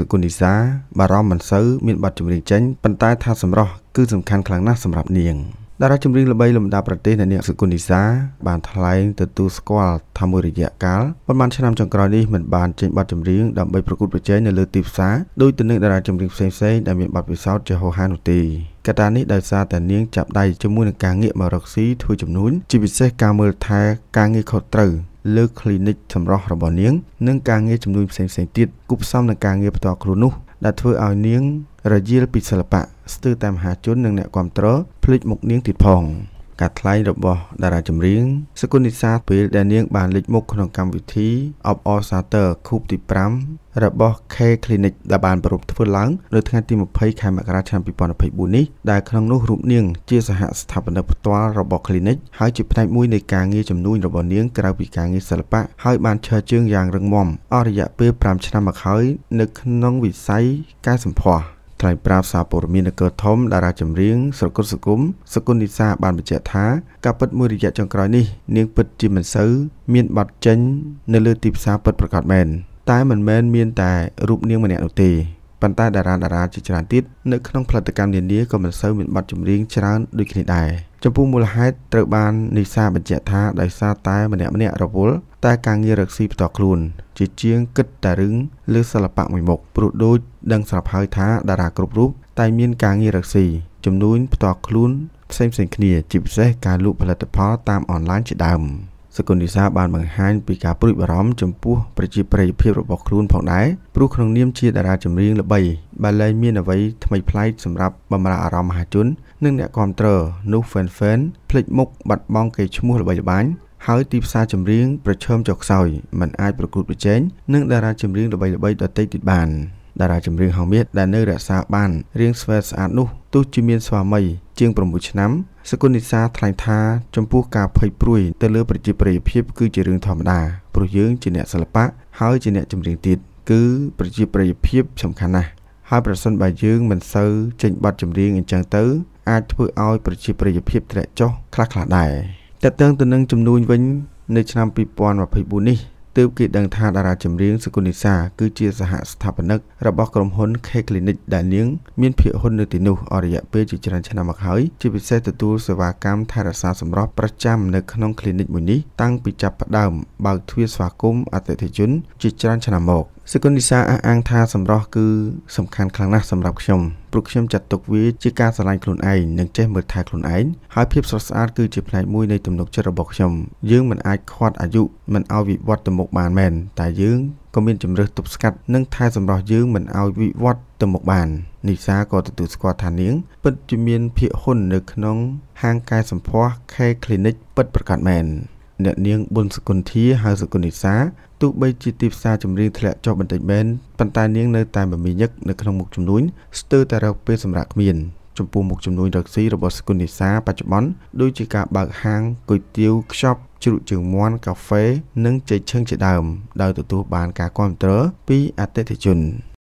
សុគន្ធនិសាបារម្ភមិនសូវមានប័ណ្ណចម្រៀងចេញប៉ុន្តែថាសម្រស់គឺសំខាន់ខ្លាំងណាស់សម្រាប់នាងតារាចម្រៀងល្បីលំដាប់ប្រទេសអ្នកនាងសុគន្ធនិសា បានថ្លែងទទួលស្គាល់ថាមួយរយៈកាលប៉ុន្មានឆ្នាំចុងក្រោយនេះមិនបានចេញបទចម្រៀងដើម្បីប្រកួតប្រជែងនៅលើទីផ្សារដោយទៅនឹងតារាចម្រៀងផ្សេងៗដែលមានបទពិសោធន៍ជាហោហានោះទេកត្តានេះដោយសារតែនាងចាប់ដៃជាមួយនឹងការងាកមករកស៊ីធ្វើចំនួនជាពិសេសការមើលថែការងារខុសត្រូវលើคลิនិកចម្រោះរបស់នាងនិងការងារជំនួយផ្សេងៗទៀតគូផ្សំនឹងការងារផ្ទាល់ខ្លួននោះដែលធ្វើឲ្យនាងរយាលពីសិល្បៈស្ទើរតែមហាជននិងអ្នកគ្រប់គ្រងភ្លេចមុខនាងទៀតផង។ការថ្លែងរបស់តារាចម្រៀងសគុណនិសាពេលដែលនាងបានលេចមុខក្នុងកម្មវិធី Up All Starter ខូបទី5របស់ K Clinic ដែលបានប្រពំធ្វើឡើងនៅថ្ងៃទី20ខែមករាឆ្នាំ2024នេះដែលក្នុងនោះរូបនាងជាសហស្ថាបនិកផ្ទាល់របស់ Clinic ហើយជាផ្នែកមួយនៃការងារជំនួញរបស់នាងក្រៅពីការងារសិល្បៈហើយបានឈរជើងយ៉ាងរឹងមាំអស់រយៈពេល5ឆ្នាំមកហើយនៅក្នុងវិស័យការសម្ផស្សថ្លែងប្រាប់សារព័ត៌មាននគរធំតារាចម្រៀងស្រគុតសុគមសុគន្ធនិសាបានបញ្ជាក់ថាការពិតមួយរយៈចុងក្រោយនេះនាងពិតជាមិនសូវមានបាត់ចេញនៅលើទីផ្សារពិតប្រាកដមែនតែមិនមែនមានតែរូបនាងម្នាក់នោះទេប៉ុន្តែតារាតារាជាច្រើនទៀតនៅក្នុងផលិតកម្មនានាក៏មិនសូវមានបទចម្រៀងច្រើនដូចគ្នាដែរចំពោះមូលហេតុត្រូវបាននីសាបញ្ជាក់ថាដោយសារតែម្នាក់ម្នាក់រវល់តែការងាររកស៊ីផ្ទាល់ខ្លួន ជាជាងគិតតែរឿងលើសិល្បៈមួយមុខព្រោះដូចដឹងស្រាប់ហើយថាតារាគ្រប់រូបតែមានការងាររកស៊ីជំនួញផ្ទាល់ខ្លួនផ្សេងៗគ្នាជាពិសេសការលក់ផលិតផលតាមអនឡាញជាដើមសកលនិសាបានបង្ហាញពីការព្រួយបារម្ភចំពោះប្រជាប្រិយភាពរបស់ខ្លួនផងដែរព្រោះក្នុងនាមជាតារាចម្រៀងល្បីបានលែងមានអ្វីថ្មីប្លែកសម្រាប់បម្រើអារម្មណ៍មហាជន និងអ្នកគាំទ្រនោះ fan fan ភ្លេចមុខបាត់បង់កេរ្តិ៍ឈ្មោះល្បីល្បាញហើយទីផ្សារចម្រៀងប្រឈមចុះខ្សោយមិនអាចប្រកួតប្រជែងនឹងតារាចម្រៀងល្បីៗដទៃទៀតបាន។តារាចម្រៀងហមៀតដែលនៅរក្សាបានរាងស្វែតស្អាតនោះទោះជាមានស្វាមីជាង6ឆ្នាំ សកុនិសាថ្លែងថាចំពោះការភ័យព្រួយទៅលើប្រជាប្រិយភាពគឺជារឿងធម្មតាព្រោះយើង ជាអ្នកសិល្បៈហើយជាអ្នកចម្រៀងទៀតគឺប្រជាប្រិយភាពសំខាន់ណាស់ហើយប្រសិនបើយើងមិនសូវចេញបទចម្រៀងអញ្ចឹងទៅ អាចធ្វើឲ្យប្រជាប្រិយភាពធ្លាក់ចុះខ្លះៗដែរតើតើងទៅនឹងចំនួនវិញនៅឆ្នាំ2024នេះទើបគេដឹងថាតារាចម្រៀងសុគន្ធនិសា គឺជាសហស្ថាបនិករបស់ក្រុមហ៊ុន K Clinic ដែលនាងមានភាគហ៊ុននៅទីនោះអររយៈពេលជាច្រើនឆ្នាំមកហើយជាពិសេសទទួលសេវាកម្មថែរក្សាសម្រស់ប្រចាំនៅក្នុង Clinic មួយនេះតាំងពីចាប់ផ្ដើមបើកទ្វារស្វាគមន៍អតិថិជន ជាច្រើនឆ្នាំមកសគុណនិសាអះអាងថាសម្រស់គឺសំខាន់ខ្លាំងណាស់សម្រាប់ខ្ញុំព្រោះខ្ញុំចាត់ទុកវាជាការស្រឡាញ់ខ្លួនឯងនិងចេះមើលថែខ្លួនឯងហើយភាពស្រស់ស្អាតគឺជាផ្នែកមួយនៃទំនុកចិត្តរបស់ខ្ញុំយើងមិនអាចខ្វាត់អាយុមិនឲ្យវិវត្តទៅមុខបានមែនតែយើងក៏មានជំរើសទប់ស្កាត់និងថែសម្រស់យើងមិនឲ្យវិវត្តទៅមុខបាននិសាក៏ទទួលស្គាល់ថានាងពិតជាមានភាកហ៊ុននៅក្នុង ហាងកែសម្ផស្ស K Clinic ពិតប្រាកដមែនអ្នកនាងប៊ុនសុគន្ធាហៅសុគន្ធនិសាទោះបីជាទីផ្សារចម្រៀងធ្លាក់ចុះបន្តិចមែនប៉ុន្តែនាងនៅតែមមាញឹកនៅក្នុងមុខជំនួញស្ទើរតែរកពេលសម្រាប់គ្មាន ចំពោះមុខជំនួញរកស៊ីរបស់សុគន្ធនិសា បច្ចុប្បន្នដូចជាការបើកហាងគុយទាវខ្ចប់ជ្រក់ជើងមាន់កាហ្វេ និងចេកឈើជាដើមដោយទទួលបានការគាំទ្រពីអតិថិជន។